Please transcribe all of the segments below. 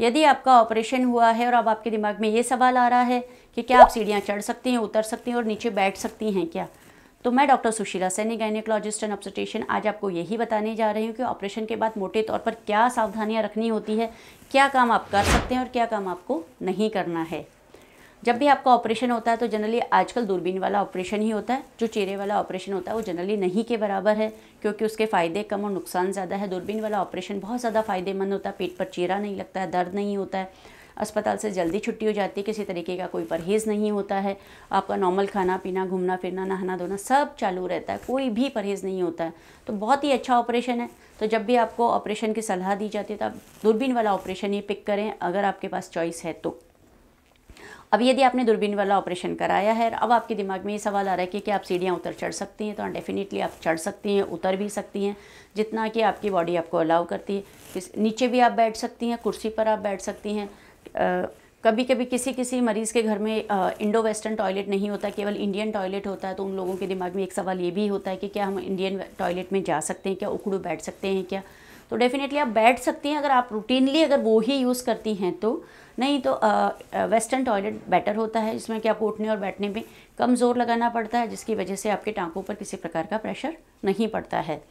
यदि आपका ऑपरेशन हुआ है और अब आपके दिमाग में ये सवाल आ रहा है कि क्या आप सीढ़ियाँ चढ़ सकती हैं उतर सकती हैं और नीचे बैठ सकती हैं क्या तो मैं doctor Sushila Saini gynaecologist and obstetrician आज आपको यही बताने जा रही हूँ कि ऑपरेशन के बाद मोटे तौर पर क्या सावधानियाँ रखनी होती है क्या काम आप कर सकते हैं और क्या काम आपको नहीं करना है जब भी आपका ऑपरेशन होता है तो जनरली आजकल दूरबीन वाला ऑपरेशन ही होता है जो चेहरे वाला ऑपरेशन होता है वो जनरली नहीं के बराबर है क्योंकि उसके फ़ायदे कम और नुकसान ज़्यादा है दूरबीन वाला ऑपरेशन बहुत ज़्यादा फ़ायदेमंद होता है पेट पर चेहरा नहीं लगता है दर्द नहीं होता है अस्पताल से जल्दी छुट्टी हो जाती है किसी तरीके का कोई परहेज़ नहीं होता है आपका नॉर्मल खाना पीना घूमना फिरना नहाना धोना सब चालू रहता है कोई भी परहेज़ नहीं होता है तो बहुत ही अच्छा ऑपरेशन है तो जब भी आपको ऑपरेशन की सलाह दी जाती है तो आप दूरबीन वाला ऑपरेशन ही पिक करें अगर आपके पास चॉइस है तो अब यदि आपने दूरबीन वाला ऑपरेशन कराया है अब आपके दिमाग में ये सवाल आ रहा है कि क्या आप सीढ़ियाँ उतर चढ़ सकती हैं तो डेफिनेटली हाँ, आप चढ़ सकती हैं उतर भी सकती हैं जितना कि आपकी बॉडी आपको अलाउ करती है नीचे भी आप बैठ सकती हैं कुर्सी पर आप बैठ सकती हैं कभी कभी किसी किसी मरीज़ के घर में इंडो वेस्टर्न टॉयलेट नहीं होता केवल इंडियन टॉयलेट होता है तो उन लोगों के दिमाग में एक सवाल ये भी होता है कि क्या हम इंडियन टॉयलेट में जा सकते हैं क्या उकड़ू बैठ सकते हैं क्या तो डेफिनेटली आप बैठ सकती हैं अगर आप रूटीनली अगर वो ही यूज़ करती हैं तो नहीं तो वेस्टर्न टॉयलेट बेटर होता है जिसमें कि आपको उठने और बैठने में कम जोर लगाना पड़ता है जिसकी वजह से आपके टाँकों पर किसी प्रकार का प्रेशर नहीं पड़ता है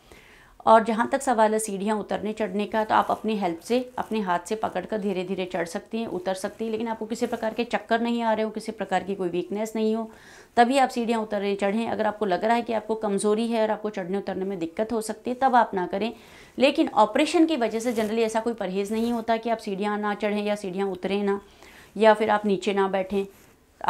और जहाँ तक सवाल है सीढ़ियाँ उतरने चढ़ने का तो आप अपनी हेल्प से अपने हाथ से पकड़ कर धीरे धीरे चढ़ सकती हैं उतर सकती हैं लेकिन आपको किसी प्रकार के चक्कर नहीं आ रहे हो किसी प्रकार की कोई वीकनेस नहीं हो तभी आप सीढ़ियाँ उतरें चढ़ें अगर आपको लग रहा है कि आपको कमज़ोरी है और आपको चढ़ने उतरने में दिक्कत हो सकती है तब आप ना करें लेकिन ऑपरेशन की वजह से जनरली ऐसा कोई परहेज़ नहीं होता कि आप सीढ़ियाँ ना चढ़ें या सीढ़ियाँ उतरें ना या फिर आप नीचे ना बैठें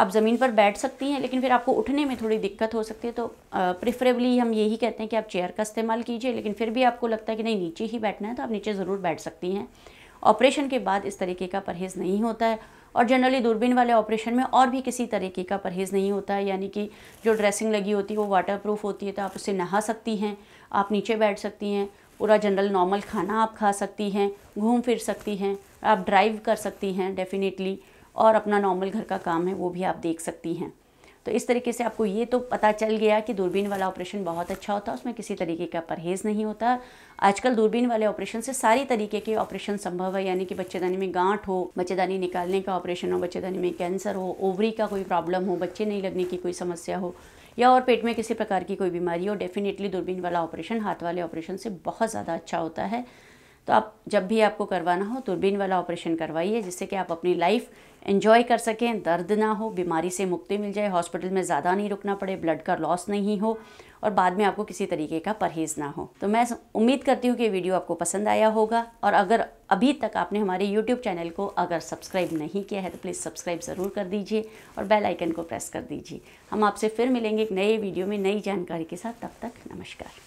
आप ज़मीन पर बैठ सकती हैं लेकिन फिर आपको उठने में थोड़ी दिक्कत हो सकती है तो प्रिफरेबली हम यही कहते हैं कि आप चेयर का इस्तेमाल कीजिए लेकिन फिर भी आपको लगता है कि नहीं नीचे ही बैठना है तो आप नीचे ज़रूर बैठ सकती हैं ऑपरेशन के बाद इस तरीके का परहेज़ नहीं होता है और जनरली दूरबीन वाले ऑपरेशन में और भी किसी तरीके का परहेज़ नहीं होता है यानी कि जो ड्रेसिंग लगी होती है वो वाटर प्रूफ होती है तो आप उसे नहा सकती हैं आप नीचे बैठ सकती हैं पूरा जनरल नॉर्मल खाना आप खा सकती हैं घूम फिर सकती हैं आप ड्राइव कर सकती हैं डेफ़िनेटली और अपना नॉर्मल घर का काम है वो भी आप देख सकती हैं तो इस तरीके से आपको ये तो पता चल गया कि दूरबीन वाला ऑपरेशन बहुत अच्छा होता है उसमें किसी तरीके का परहेज़ नहीं होता आजकल दूरबीन वाले ऑपरेशन से सारी तरीके के ऑपरेशन संभव है यानी कि बच्चेदानी में गांठ हो बच्चेदानी निकालने का ऑपरेशन हो बच्चेदानी में कैंसर हो ओवरी का कोई प्रॉब्लम हो बच्चे नहीं लगने की कोई समस्या हो या और पेट में किसी प्रकार की कोई बीमारी हो डेफिनेटली दूरबीन वाला ऑपरेशन हाथ वाले ऑपरेशन से बहुत ज़्यादा अच्छा होता है तो आप जब भी आपको करवाना हो दूरबीन वाला ऑपरेशन करवाइए जिससे कि आप अपनी लाइफ इन्जॉय कर सकें दर्द ना हो बीमारी से मुक्ति मिल जाए हॉस्पिटल में ज़्यादा नहीं रुकना पड़े ब्लड का लॉस नहीं हो और बाद में आपको किसी तरीके का परहेज़ ना हो तो मैं उम्मीद करती हूँ कि वीडियो आपको पसंद आया होगा और अगर अभी तक आपने हमारे यूट्यूब चैनल को अगर सब्सक्राइब नहीं किया है तो प्लीज़ सब्सक्राइब ज़रूर कर दीजिए और बेल आइकन को प्रेस कर दीजिए हम आपसे फिर मिलेंगे एक नए वीडियो में नई जानकारी के साथ तब तक नमस्कार